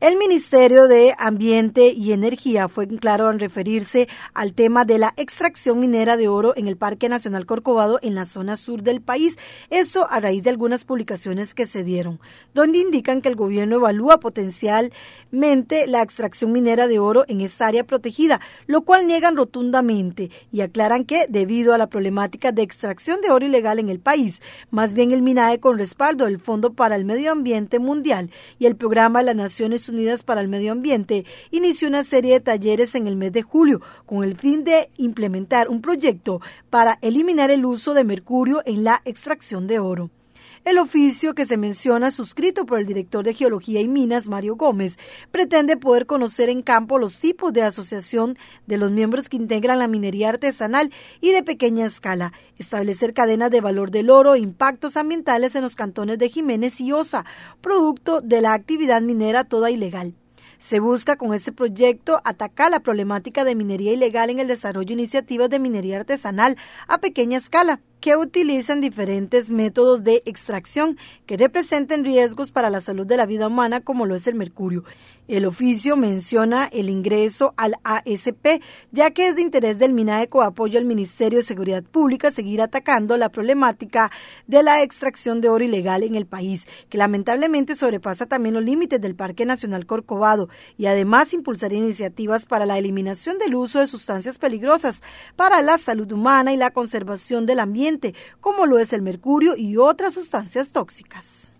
El Ministerio de Ambiente y Energía fue claro en referirse al tema de la extracción minera de oro en el Parque Nacional Corcovado en la zona sur del país, esto a raíz de algunas publicaciones que se dieron, donde indican que el gobierno evalúa potencialmente la extracción minera de oro en esta área protegida, lo cual niegan rotundamente y aclaran que, debido a la problemática de extracción de oro ilegal en el país, más bien el MINAE con respaldo del Fondo para el Medio Ambiente Mundial y el Programa de las Naciones Unidas para el Medio Ambiente inició una serie de talleres en el mes de julio con el fin de implementar un proyecto para eliminar el uso de mercurio en la extracción de oro. El oficio que se menciona, suscrito por el director de Geología y Minas, Mario Gómez, pretende poder conocer en campo los tipos de asociación de los miembros que integran la minería artesanal y de pequeña escala, establecer cadenas de valor del oro e impactos ambientales en los cantones de Jiménez y Osa, producto de la actividad minera toda ilegal. Se busca con este proyecto atacar la problemática de minería ilegal en el desarrollo de iniciativas de minería artesanal a pequeña escala que utilizan diferentes métodos de extracción que representen riesgos para la salud de la vida humana como lo es el mercurio. El oficio menciona el ingreso al ASP, ya que es de interés del MINAECO apoyo al Ministerio de Seguridad Pública seguir atacando la problemática de la extracción de oro ilegal en el país, que lamentablemente sobrepasa también los límites del Parque Nacional Corcovado y además impulsar iniciativas para la eliminación del uso de sustancias peligrosas para la salud humana y la conservación del ambiente como lo es el mercurio y otras sustancias tóxicas.